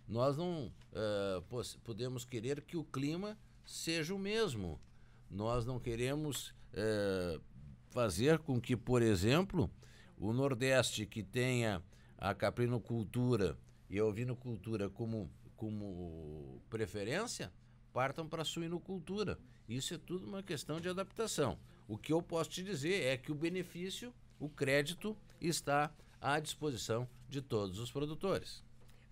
Nós não uh, podemos querer que o clima seja o mesmo. Nós não queremos uh, fazer com que, por exemplo, o Nordeste que tenha a caprinocultura e a ovinocultura como, como preferência, partam para a suinocultura. Isso é tudo uma questão de adaptação. O que eu posso te dizer é que o benefício, o crédito, está à disposição de todos os produtores.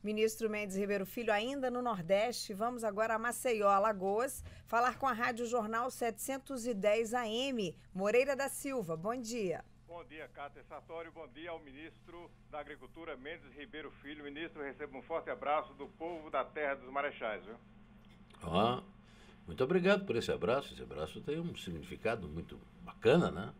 Ministro Mendes Ribeiro Filho, ainda no Nordeste, vamos agora a Maceió, Alagoas, falar com a Rádio Jornal 710 AM, Moreira da Silva. Bom dia. Bom dia, Cátia Sartório. Bom dia ao ministro da Agricultura, Mendes Ribeiro Filho. Ministro, receba um forte abraço do povo da terra dos Marechais, viu? Ah, muito obrigado por esse abraço. Esse abraço tem um significado muito bacana, né?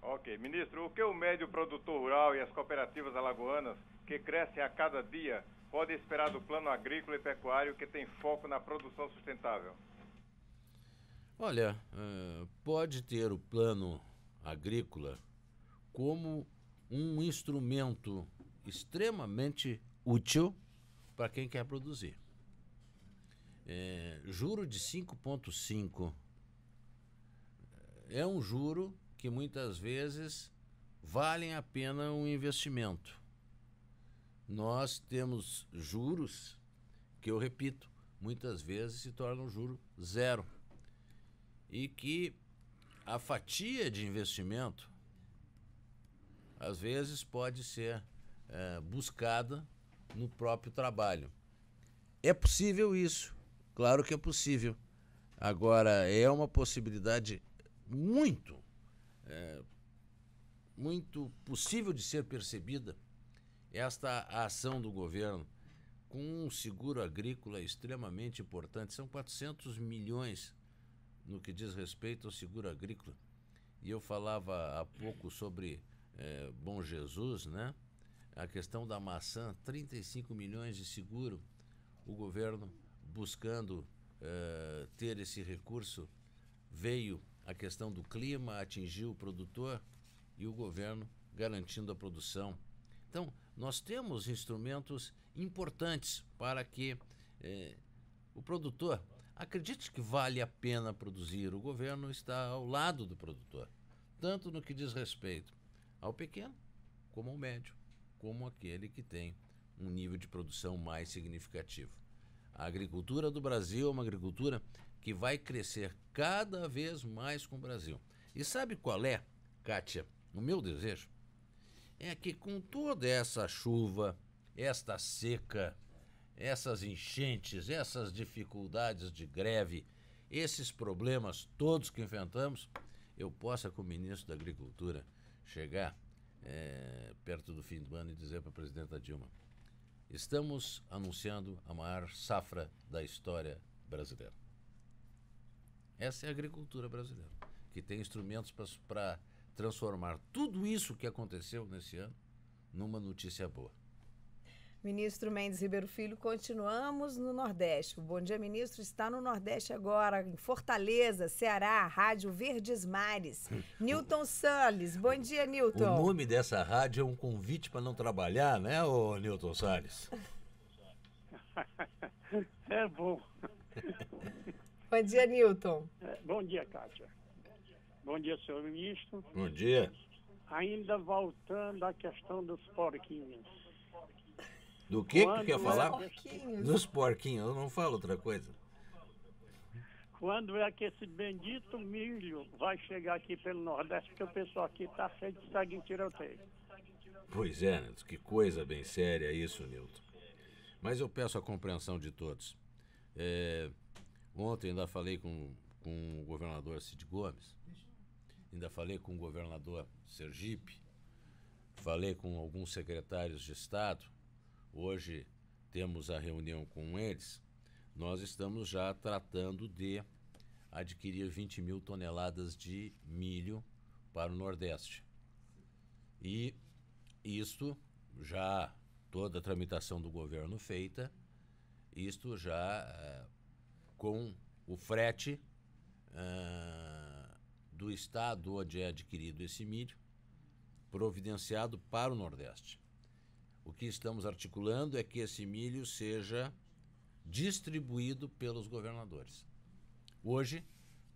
Ok, ministro, o que o médio produtor rural e as cooperativas alagoanas que crescem a cada dia podem esperar do plano agrícola e pecuário que tem foco na produção sustentável? Olha, eh, pode ter o plano agrícola como um instrumento extremamente útil para quem quer produzir. É, juro de 5,5 é um juro que muitas vezes vale a pena um investimento nós temos juros que eu repito, muitas vezes se tornam juro zero. E que a fatia de investimento às vezes pode ser é, buscada no próprio trabalho. É possível isso, claro que é possível. Agora, é uma possibilidade muito, é, muito possível de ser percebida esta ação do governo com um seguro agrícola extremamente importante. São 400 milhões no que diz respeito ao seguro agrícola. E eu falava há pouco sobre é, Bom Jesus, né? A questão da maçã, 35 milhões de seguro. O governo buscando é, ter esse recurso veio a questão do clima, atingiu o produtor e o governo garantindo a produção então, nós temos instrumentos importantes para que eh, o produtor acredite que vale a pena produzir. O governo está ao lado do produtor, tanto no que diz respeito ao pequeno, como ao médio, como aquele que tem um nível de produção mais significativo. A agricultura do Brasil é uma agricultura que vai crescer cada vez mais com o Brasil. E sabe qual é, Kátia, o meu desejo? é que com toda essa chuva, esta seca, essas enchentes, essas dificuldades de greve, esses problemas todos que enfrentamos, eu possa, como ministro da Agricultura, chegar é, perto do fim do ano e dizer para a presidenta Dilma: estamos anunciando a maior safra da história brasileira. Essa é a agricultura brasileira, que tem instrumentos para transformar tudo isso que aconteceu nesse ano numa notícia boa. Ministro Mendes Ribeiro Filho, continuamos no Nordeste. Bom Dia Ministro está no Nordeste agora, em Fortaleza, Ceará, Rádio Verdes Mares. *laughs* Newton Salles, bom dia, Newton. O nome dessa rádio é um convite para não trabalhar, né, ô Newton Salles? *laughs* é bom. bom dia, Newton. É, bom dia, Kátia. Bom dia, senhor ministro. Bom dia. Ainda voltando à questão dos porquinhos. Do que que quer é falar? Porquinhos. Dos porquinhos, eu não falo outra coisa. Quando é que esse bendito milho vai chegar aqui pelo Nordeste, porque o pessoal aqui está cheio de sangue em tiroteio. Pois é, Nilton, que coisa bem séria isso, Nilton. Mas eu peço a compreensão de todos. É, ontem ainda falei com, com o governador Cid Gomes. Ainda falei com o governador Sergipe, falei com alguns secretários de Estado. Hoje temos a reunião com eles. Nós estamos já tratando de adquirir 20 mil toneladas de milho para o Nordeste. E isto já toda a tramitação do governo feita, isto já eh, com o frete ah, do estado onde é adquirido esse milho, providenciado para o Nordeste. O que estamos articulando é que esse milho seja distribuído pelos governadores. Hoje,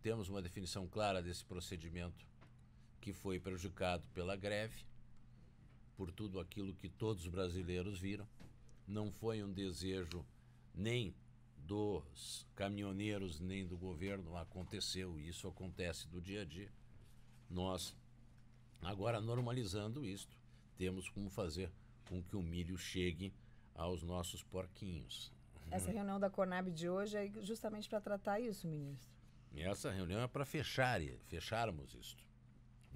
temos uma definição clara desse procedimento que foi prejudicado pela greve, por tudo aquilo que todos os brasileiros viram. Não foi um desejo nem dos caminhoneiros nem do governo aconteceu, isso acontece do dia a dia. Nós, agora normalizando isto, temos como fazer com que o milho chegue aos nossos porquinhos. Essa reunião da Conab de hoje é justamente para tratar isso, ministro. Essa reunião é para fechar, fecharmos isto.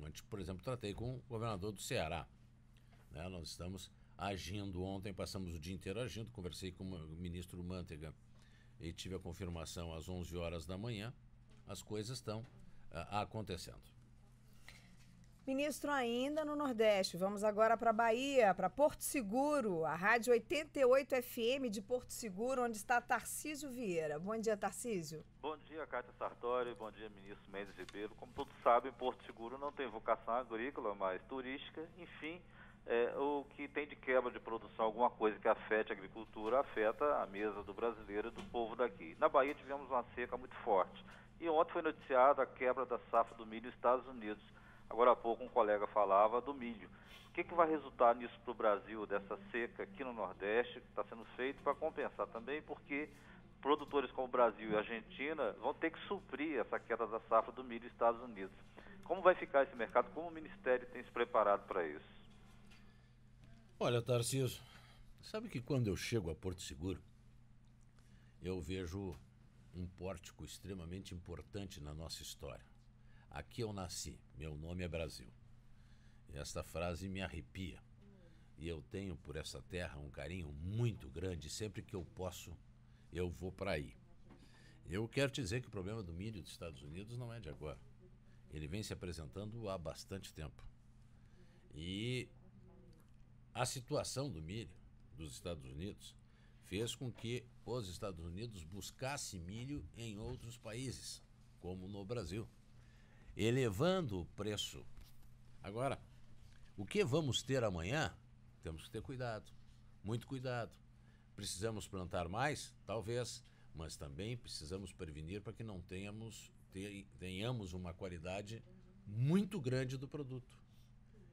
Antes, por exemplo, tratei com o governador do Ceará. Né? Nós estamos agindo ontem, passamos o dia inteiro agindo, conversei com o ministro Mantega e tive a confirmação às 11 horas da manhã, as coisas estão ah, acontecendo. Ministro, ainda no Nordeste, vamos agora para a Bahia, para Porto Seguro, a Rádio 88 FM de Porto Seguro, onde está Tarcísio Vieira. Bom dia, Tarcísio. Bom dia, Cátia Sartori, bom dia, ministro Mendes Ribeiro. Como todos sabem, Porto Seguro não tem vocação agrícola, mas turística, enfim, é, o que tem de quebra de produção, alguma coisa que afete a agricultura, afeta a mesa do brasileiro e do povo daqui. Na Bahia tivemos uma seca muito forte. E ontem foi noticiada a quebra da safra do milho nos Estados Unidos. Agora há pouco um colega falava do milho. O que, que vai resultar nisso para o Brasil, dessa seca aqui no Nordeste, que está sendo feito para compensar também, porque produtores como o Brasil e a Argentina vão ter que suprir essa queda da safra do milho nos Estados Unidos. Como vai ficar esse mercado? Como o Ministério tem se preparado para isso? Olha, Tarcísio, sabe que quando eu chego a Porto Seguro, eu vejo um pórtico extremamente importante na nossa história. Aqui eu nasci, meu nome é Brasil. E esta frase me arrepia. E eu tenho por essa terra um carinho muito grande. Sempre que eu posso, eu vou para aí. Eu quero dizer que o problema do milho dos Estados Unidos não é de agora. Ele vem se apresentando há bastante tempo. E a situação do milho dos Estados Unidos fez com que os Estados Unidos buscassem milho em outros países, como no Brasil, elevando o preço. Agora, o que vamos ter amanhã? Temos que ter cuidado, muito cuidado. Precisamos plantar mais? Talvez, mas também precisamos prevenir para que não tenhamos, tenhamos uma qualidade muito grande do produto.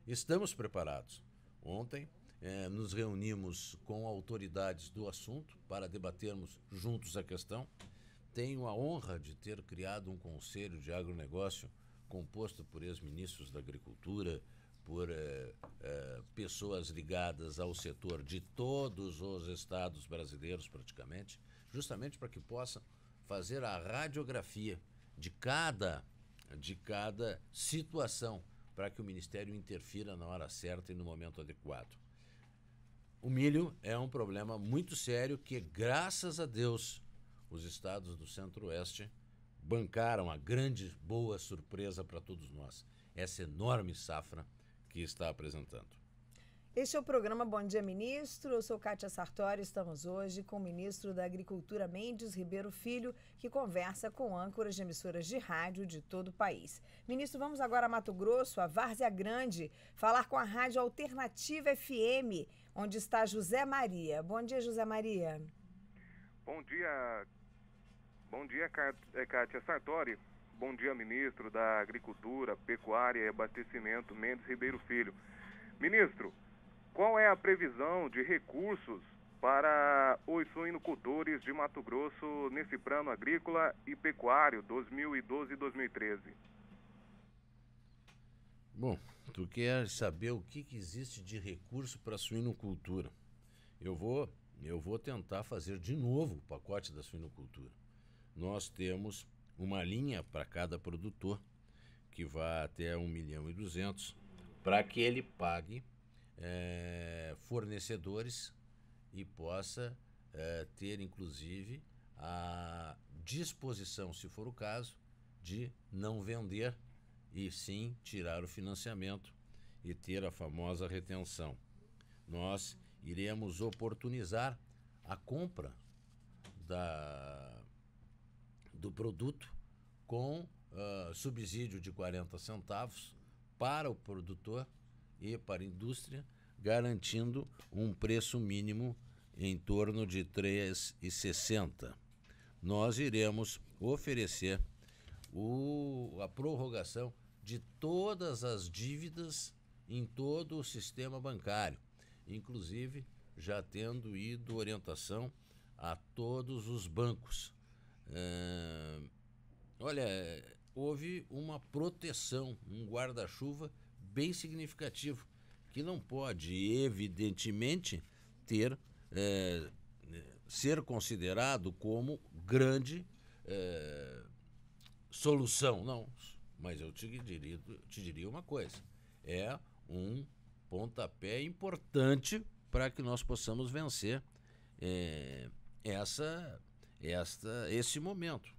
Estamos preparados ontem. É, nos reunimos com autoridades do assunto para debatermos juntos a questão. Tenho a honra de ter criado um conselho de agronegócio composto por ex-ministros da Agricultura, por é, é, pessoas ligadas ao setor de todos os estados brasileiros, praticamente, justamente para que possam fazer a radiografia de cada, de cada situação para que o Ministério interfira na hora certa e no momento adequado. O milho é um problema muito sério que, graças a Deus, os estados do Centro-Oeste bancaram a grande boa surpresa para todos nós, essa enorme safra que está apresentando. Este é o programa Bom Dia Ministro. Eu sou Kátia Sartori. Estamos hoje com o ministro da Agricultura Mendes Ribeiro Filho, que conversa com âncoras de emissoras de rádio de todo o país. Ministro, vamos agora a Mato Grosso, a Várzea Grande, falar com a Rádio Alternativa FM, onde está José Maria. Bom dia, José Maria. Bom dia, bom dia, é, Kátia Sartori. Bom dia, ministro da Agricultura, Pecuária e Abastecimento Mendes Ribeiro Filho. Ministro, qual é a previsão de recursos para os suinocultores de Mato Grosso nesse plano agrícola e pecuário 2012-2013? Bom, tu quer saber o que, que existe de recurso para suinocultura? Eu vou, eu vou tentar fazer de novo o pacote da suinocultura. Nós temos uma linha para cada produtor que vai até 1 milhão e 200 para que ele pague é, fornecedores e possa é, ter, inclusive, a disposição, se for o caso, de não vender e sim tirar o financiamento e ter a famosa retenção. Nós iremos oportunizar a compra da, do produto com uh, subsídio de 40 centavos para o produtor e para a indústria, garantindo um preço mínimo em torno de R$ 3,60. Nós iremos oferecer o, a prorrogação de todas as dívidas em todo o sistema bancário, inclusive já tendo ido orientação a todos os bancos. É, olha, houve uma proteção, um guarda-chuva bem significativo, que não pode, evidentemente, ter é, ser considerado como grande é, solução. Não, mas eu te diria, te diria uma coisa: é um pontapé importante para que nós possamos vencer é, essa, esta, esse momento.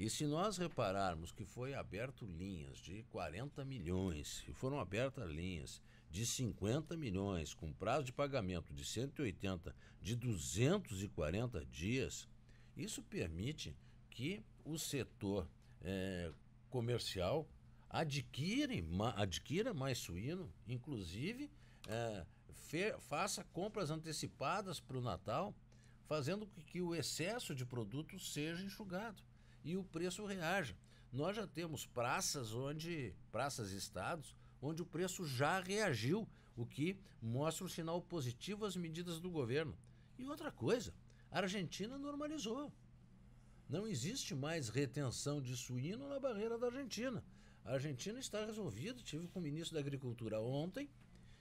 E se nós repararmos que foi aberto linhas de 40 milhões, e foram abertas linhas de 50 milhões, com prazo de pagamento de 180, de 240 dias, isso permite que o setor é, comercial adquire, ma, adquira mais suíno, inclusive é, fe, faça compras antecipadas para o Natal, fazendo com que o excesso de produtos seja enxugado e o preço reaja. Nós já temos praças onde, praças e estados, onde o preço já reagiu, o que mostra um sinal positivo às medidas do governo. E outra coisa, a Argentina normalizou. Não existe mais retenção de suíno na barreira da Argentina. A Argentina está resolvida. Tive com o ministro da Agricultura ontem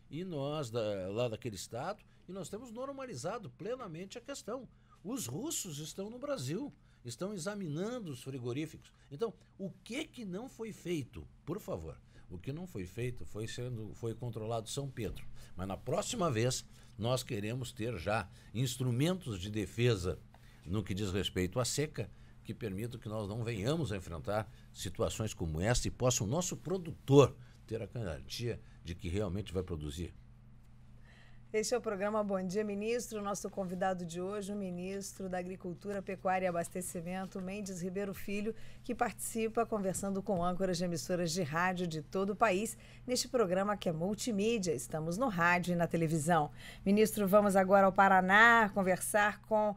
e nós da, lá daquele estado e nós temos normalizado plenamente a questão. Os russos estão no Brasil estão examinando os frigoríficos. Então, o que que não foi feito? Por favor, o que não foi feito foi sendo foi controlado São Pedro. Mas na próxima vez nós queremos ter já instrumentos de defesa no que diz respeito à seca que permitam que nós não venhamos a enfrentar situações como essa e possa o nosso produtor ter a garantia de que realmente vai produzir este é o programa Bom Dia Ministro. Nosso convidado de hoje, o ministro da Agricultura, Pecuária e Abastecimento, Mendes Ribeiro Filho, que participa conversando com âncoras de emissoras de rádio de todo o país neste programa que é multimídia. Estamos no rádio e na televisão. Ministro, vamos agora ao Paraná conversar com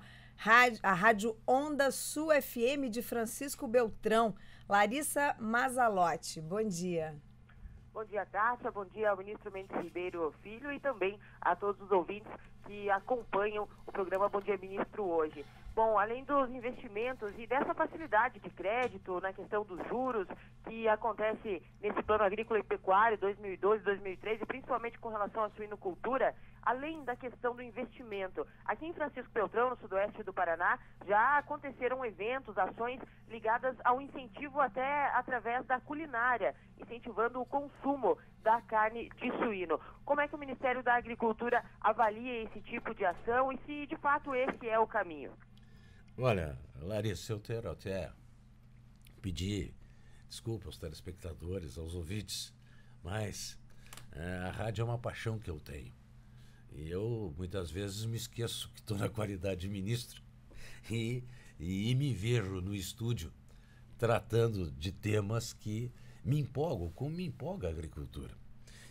a Rádio Onda Sul FM de Francisco Beltrão, Larissa Mazalotti. Bom dia. Bom dia, Kátia. Bom dia ao ministro Mendes Ribeiro Filho e também a todos os ouvintes que acompanham o programa Bom Dia Ministro hoje. Bom, além dos investimentos e dessa facilidade de crédito na questão dos juros que acontece nesse plano agrícola e pecuário 2012-2013, principalmente com relação à suinocultura, além da questão do investimento, aqui em Francisco Beltrão, no sudoeste do Paraná, já aconteceram eventos, ações ligadas ao incentivo até através da culinária, incentivando o consumo da carne de suíno. Como é que o Ministério da Agricultura avalia esse tipo de ação e se de fato esse é o caminho? Olha, Larissa, eu quero até pedir desculpa aos telespectadores, aos ouvintes, mas é, a rádio é uma paixão que eu tenho. E eu muitas vezes me esqueço que estou na qualidade de ministro e, e me vejo no estúdio tratando de temas que me empolgam, como me empolga a agricultura.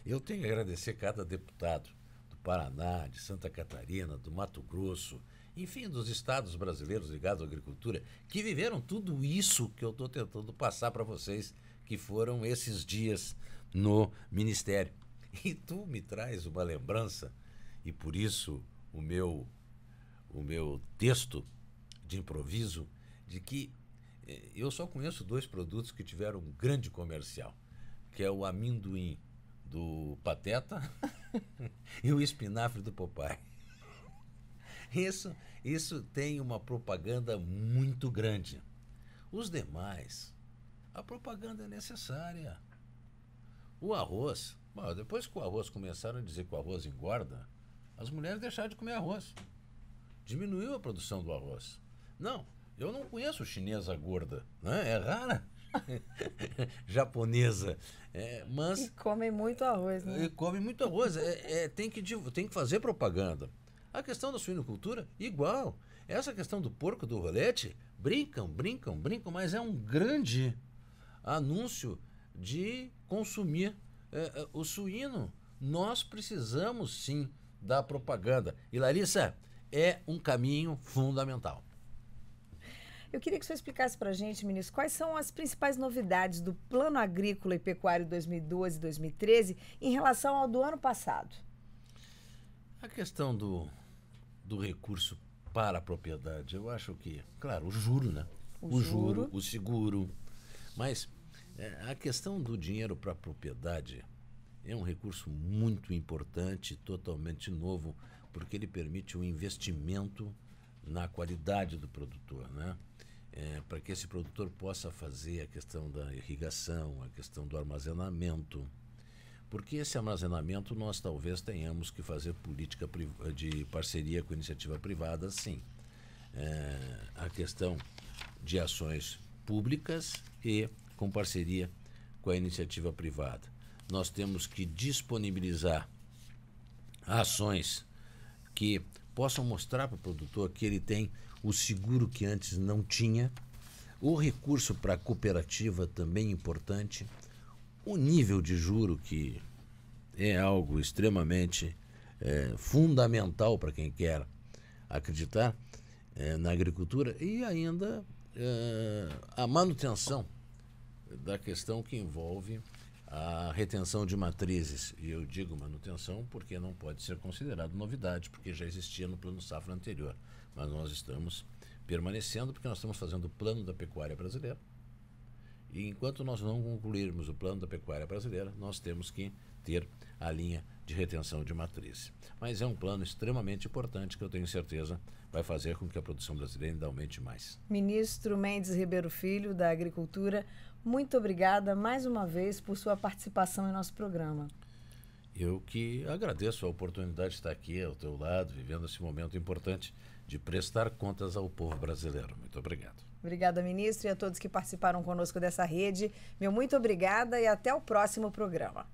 Eu tenho que agradecer cada deputado do Paraná, de Santa Catarina, do Mato Grosso, enfim, dos estados brasileiros ligados à agricultura, que viveram tudo isso que eu estou tentando passar para vocês, que foram esses dias no Ministério. E tu me traz uma lembrança, e por isso o meu, o meu texto de improviso, de que eh, eu só conheço dois produtos que tiveram um grande comercial, que é o amendoim do Pateta *laughs* e o espinafre do Popeye. Isso, isso tem uma propaganda muito grande. Os demais, a propaganda é necessária. O arroz, bom, depois que o arroz começaram a dizer que o arroz engorda, as mulheres deixaram de comer arroz. Diminuiu a produção do arroz. Não, eu não conheço chinesa gorda, né? É rara. *laughs* japonesa, é, mas e come muito arroz, né? E come muito arroz. É, é, tem que tem que fazer propaganda. A questão da suinocultura, igual. Essa questão do porco do rolete, brincam, brincam, brincam, mas é um grande anúncio de consumir é, o suíno. Nós precisamos sim da propaganda. E Larissa, é um caminho fundamental. Eu queria que o senhor explicasse para a gente, ministro, quais são as principais novidades do Plano Agrícola e Pecuário 2012-2013 em relação ao do ano passado. A questão do do recurso para a propriedade. Eu acho que, claro, o juro, né? O, o juro, juro, o seguro. Mas é, a questão do dinheiro para a propriedade é um recurso muito importante, totalmente novo, porque ele permite o um investimento na qualidade do produtor, né? É, para que esse produtor possa fazer a questão da irrigação, a questão do armazenamento, porque esse armazenamento nós talvez tenhamos que fazer política de parceria com iniciativa privada, sim. É, a questão de ações públicas e com parceria com a iniciativa privada. Nós temos que disponibilizar ações que possam mostrar para o produtor que ele tem o seguro que antes não tinha, o recurso para a cooperativa também é importante, o nível de juro que é algo extremamente é, fundamental para quem quer acreditar é, na agricultura e ainda é, a manutenção da questão que envolve a retenção de matrizes. E eu digo manutenção porque não pode ser considerado novidade, porque já existia no plano safra anterior. Mas nós estamos permanecendo porque nós estamos fazendo o plano da pecuária brasileira e enquanto nós não concluirmos o plano da pecuária brasileira, nós temos que ter a linha de retenção de matriz. Mas é um plano extremamente importante que eu tenho certeza vai fazer com que a produção brasileira ainda aumente mais. Ministro Mendes Ribeiro Filho, da Agricultura, muito obrigada mais uma vez por sua participação em nosso programa. Eu que agradeço a oportunidade de estar aqui ao teu lado, vivendo esse momento importante de prestar contas ao povo brasileiro. Muito obrigado. Obrigada, ministro, e a todos que participaram conosco dessa rede. Meu muito obrigada e até o próximo programa.